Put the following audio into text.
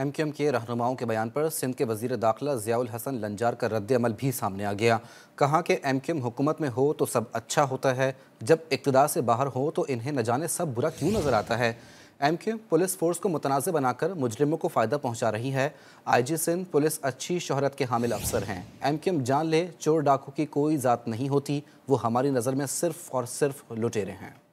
M Q M के रहनुमाओं के बयान पर सिंध के वजीर दाखिला ज़ियाउल हसन लंजार का रद्दमल भी सामने आ गया कहा कि एम क्यू एम हुकूमत में हो तो सब अच्छा होता है जब इकतदार से बाहर हो तो इन्हें न जाने सब बुरा क्यों नज़र आता है एम क्यू पुलिस फोर्स को मुतनाज़ बनाकर मुजरिमों को फ़ायदा पहुँचा रही है आई जी सिंध पुलिस अच्छी शहरत के हामिल अफसर हैं एम क्यू एम जान ले चोर डाकू की कोई ज़ात नहीं होती वो हमारी नज़र में सिर्फ और सिर्फ लुटेरे हैं